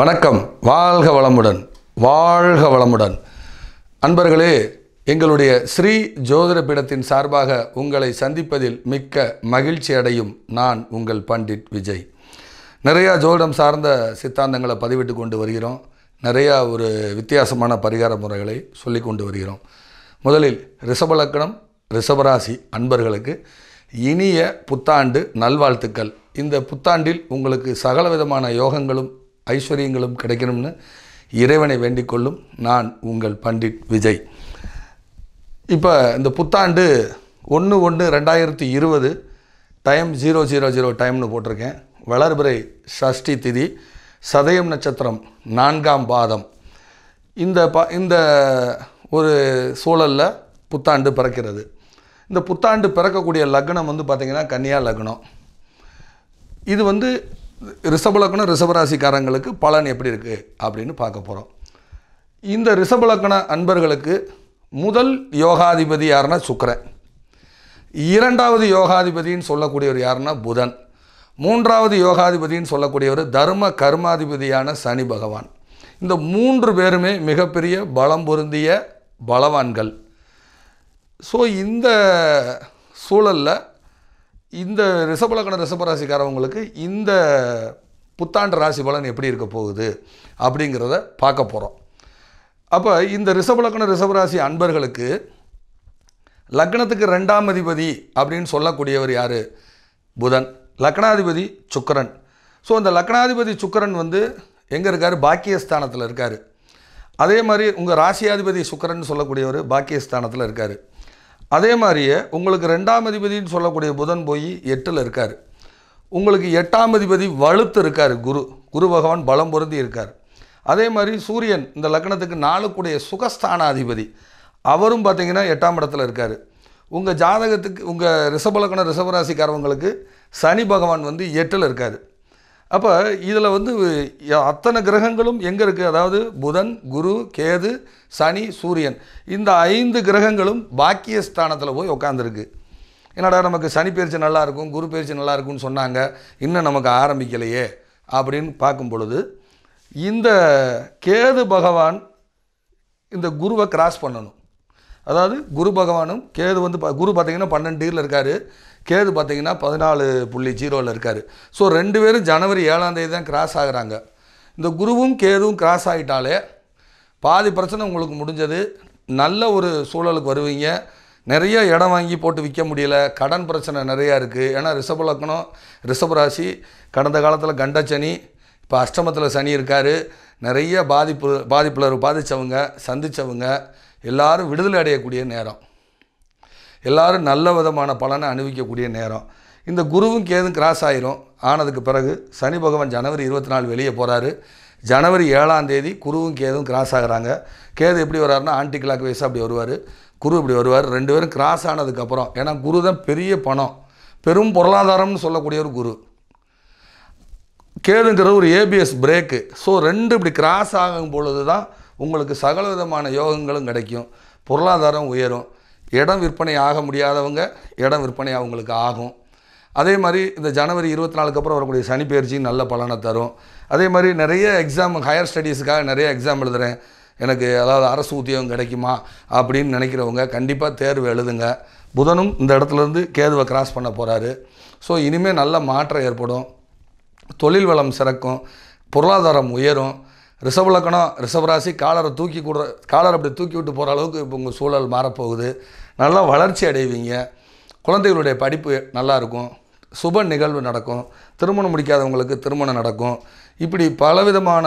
வணக்கம் வாழ்க வளமுடன் வாழ்க வளமுடன் அன்பர்களே எங்களுடைய ஸ்ரீ ஜோதிட பீடத்தின் சார்பாக உங்களை சந்திப்பதில் மிக்க மகிழ்ச்சி அடையும் நான் உங்கள் பண்டிட் விஜய் நிறையா ஜோதிடம் சார்ந்த சித்தாந்தங்களை பதிவிட்டு கொண்டு வருகிறோம் நிறையா ஒரு வித்தியாசமான பரிகார முறைகளை சொல்லி கொண்டு வருகிறோம் முதலில் ரிஷபலக்கணம் ரிஷபராசி அன்பர்களுக்கு இனிய புத்தாண்டு நல்வாழ்த்துக்கள் இந்த புத்தாண்டில் உங்களுக்கு சகல விதமான யோகங்களும் ஐஸ்வர்யங்களும் கிடைக்கணும்னு இறைவனை வேண்டிக் கொள்ளும் நான் உங்கள் பண்டிட் விஜய் இப்போ இந்த புத்தாண்டு ஒன்று ஒன்று ரெண்டாயிரத்தி இருபது டைம் ஜீரோ ஜீரோ ஜீரோ டைம்னு போட்டிருக்கேன் வளர்பிறை சஷ்டி திதி சதயம் நட்சத்திரம் நான்காம் பாதம் இந்த ப இந்த ஒரு சூழலில் புத்தாண்டு பிறக்கிறது இந்த புத்தாண்டு பிறக்கக்கூடிய லக்னம் வந்து பார்த்திங்கன்னா கன்னியா லக்னம் இது வந்து ரிஷபலக்கணம் ரிஷபராசிக்காரங்களுக்கு பலன் எப்படி இருக்குது அப்படின்னு பார்க்க போகிறோம் இந்த ரிஷபலக்கண அன்பர்களுக்கு முதல் யோகாதிபதி யாருன்னா சுக்கரன் இரண்டாவது யோகாதிபதின்னு சொல்லக்கூடியவர் யாருன்னா புதன் மூன்றாவது யோகாதிபதின்னு சொல்லக்கூடியவர் தர்ம கர்மாதிபதியான சனி பகவான் இந்த மூன்று பேருமே மிகப்பெரிய பலம் பொருந்திய பலவான்கள் ஸோ இந்த சூழலில் இந்த ரிஷபலக்கண ரிஷபராசிக்காரவங்களுக்கு இந்த புத்தாண்டு ராசி பலன் எப்படி இருக்க போகுது அப்படிங்கிறத பார்க்க போகிறோம் அப்போ இந்த ரிஷபலக்கண ரிஷபராசி அன்பர்களுக்கு லக்னத்துக்கு ரெண்டாம் அதிபதி அப்படின்னு சொல்லக்கூடியவர் யார் புதன் லக்னாதிபதி சுக்கரன் ஸோ அந்த லக்னாதிபதி சுக்கரன் வந்து எங்கே இருக்கார் பாக்கியஸ்தானத்தில் இருக்கார் அதே மாதிரி உங்கள் ராசியாதிபதி சுக்கரன் சொல்லக்கூடியவர் பாக்கியஸ்தானத்தில் இருக்கார் அதே மாதிரியே உங்களுக்கு ரெண்டாம் அதிபதினு சொல்லக்கூடிய புதன் போய் எட்டில் இருக்கார் உங்களுக்கு எட்டாம் அதிபதி வலுத்து இருக்கார் குரு குரு பகவான் பலம் பொருந்தி இருக்கார் அதே மாதிரி சூரியன் இந்த லக்னத்துக்கு நாளுக்குடைய சுகஸ்தானாதிபதி அவரும் பார்த்திங்கன்னா எட்டாம் இடத்துல இருக்கார் உங்கள் ஜாதகத்துக்கு உங்கள் ரிஷபலக்கண ரிஷபராசிக்காரவங்களுக்கு சனி பகவான் வந்து எட்டில் இருக்கார் அப்போ இதில் வந்து அத்தனை கிரகங்களும் எங்கே இருக்குது அதாவது புதன் குரு கேது சனி சூரியன் இந்த ஐந்து கிரகங்களும் பாக்கிய ஸ்தானத்தில் போய் உட்காந்துருக்கு என்னடா நமக்கு சனி பயிற்சி நல்லாயிருக்கும் குரு பயிற்சி நல்லாயிருக்கும்னு சொன்னாங்க இன்னும் நமக்கு ஆரம்பிக்கலையே அப்படின்னு பார்க்கும் பொழுது இந்த கேது பகவான் இந்த குருவை கிராஸ் பண்ணணும் அதாவது குரு பகவானும் கேது வந்து குரு பார்த்திங்கன்னா பன்னெண்டு இயரில் இருக்கார் கேது பார்த்தீங்கன்னா பதினாலு புள்ளி ஜீரோவில் இருக்கார் ஸோ ரெண்டு பேரும் ஜனவரி ஏழாம் தேதி தான் கிராஸ் ஆகிறாங்க இந்த குருவும் கேதுவும் கிராஸ் ஆகிட்டாலே பாதி பிரச்சனை உங்களுக்கு முடிஞ்சது நல்ல ஒரு சூழலுக்கு வருவீங்க நிறைய இடம் வாங்கி போட்டு விற்க முடியல கடன் பிரச்சனை நிறையா இருக்குது ஏன்னா ரிஷபலக்கணம் ராசி கடந்த காலத்தில் கண்டச்சனி இப்போ அஷ்டமத்தில் சனி இருக்கார் நிறைய பாதிப்பு பாதிப்பில் பாதித்தவங்க சந்தித்தவங்க எல்லாரும் விடுதலை அடையக்கூடிய நேரம் எல்லாரும் நல்ல விதமான பலனை அணிவிக்கக்கூடிய நேரம் இந்த குருவும் கேதும் கிராஸ் ஆயிரும் ஆனதுக்கு பிறகு சனி பகவான் ஜனவரி இருபத்தி நாலு வெளியே போகிறாரு ஜனவரி ஏழாம் தேதி குருவும் கேதும் கிராஸ் ஆகிறாங்க கேது எப்படி வர்றாருன்னா ஆன்டி கிளாக் வயசாக அப்படி வருவார் குரு இப்படி வருவார் ரெண்டு பேரும் கிராஸ் ஆனதுக்கப்புறம் ஏன்னா குரு தான் பெரிய பணம் பெரும் பொருளாதாரம்னு சொல்லக்கூடிய ஒரு குரு கேதுங்கிறது ஒரு ஏபிஎஸ் பிரேக்கு ஸோ ரெண்டு இப்படி கிராஸ் ஆகும் பொழுது தான் உங்களுக்கு சகல விதமான யோகங்களும் கிடைக்கும் பொருளாதாரம் உயரும் இடம் விற்பனை ஆக முடியாதவங்க இடம் விற்பனை அவங்களுக்கு ஆகும் அதே மாதிரி இந்த ஜனவரி இருபத்தி நாலுக்கு அப்புறம் வரக்கூடிய சனி பயிற்சி நல்ல பலனை தரும் அதே மாதிரி நிறைய எக்ஸாம் ஹையர் ஸ்டடீஸுக்காக நிறைய எக்ஸாம் எழுதுகிறேன் எனக்கு அதாவது அரசு உத்தியோகம் கிடைக்குமா அப்படின்னு நினைக்கிறவங்க கண்டிப்பாக தேர்வு எழுதுங்க புதனும் இந்த இடத்துலேருந்து கேதுவை கிராஸ் பண்ண போகிறாரு ஸோ இனிமேல் நல்ல மாற்றம் ஏற்படும் தொழில் வளம் சிறக்கும் பொருளாதாரம் உயரும் ரிஷப லக்கணம் ராசி காலரை தூக்கி கொடுற காலரை அப்படி தூக்கி விட்டு போகிற அளவுக்கு இப்போ உங்கள் சூழல் மாறப்போகுது நல்லா வளர்ச்சி அடைவீங்க குழந்தைகளுடைய படிப்பு நல்லாயிருக்கும் சுப நிகழ்வு நடக்கும் திருமணம் முடிக்காதவங்களுக்கு திருமணம் நடக்கும் இப்படி பலவிதமான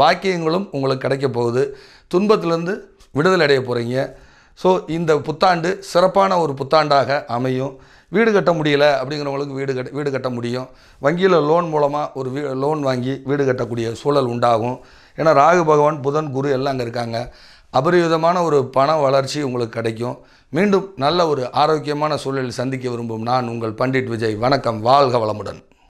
பாக்கியங்களும் உங்களுக்கு கிடைக்க போகுது துன்பத்திலேருந்து விடுதலை அடைய போகிறீங்க ஸோ இந்த புத்தாண்டு சிறப்பான ஒரு புத்தாண்டாக அமையும் வீடு கட்ட முடியல அப்படிங்கிறவங்களுக்கு வீடு கட்ட வீடு கட்ட முடியும் வங்கியில் லோன் மூலமாக ஒரு வீ லோன் வாங்கி வீடு கட்டக்கூடிய சூழல் உண்டாகும் ஏன்னா ராகு பகவான் புதன் குரு எல்லாம் அங்கே இருக்காங்க அபரிவிதமான ஒரு பண வளர்ச்சி உங்களுக்கு கிடைக்கும் மீண்டும் நல்ல ஒரு ஆரோக்கியமான சூழலில் சந்திக்க விரும்பும் நான் உங்கள் பண்டிட் விஜய் வணக்கம் வாழ்க வளமுடன்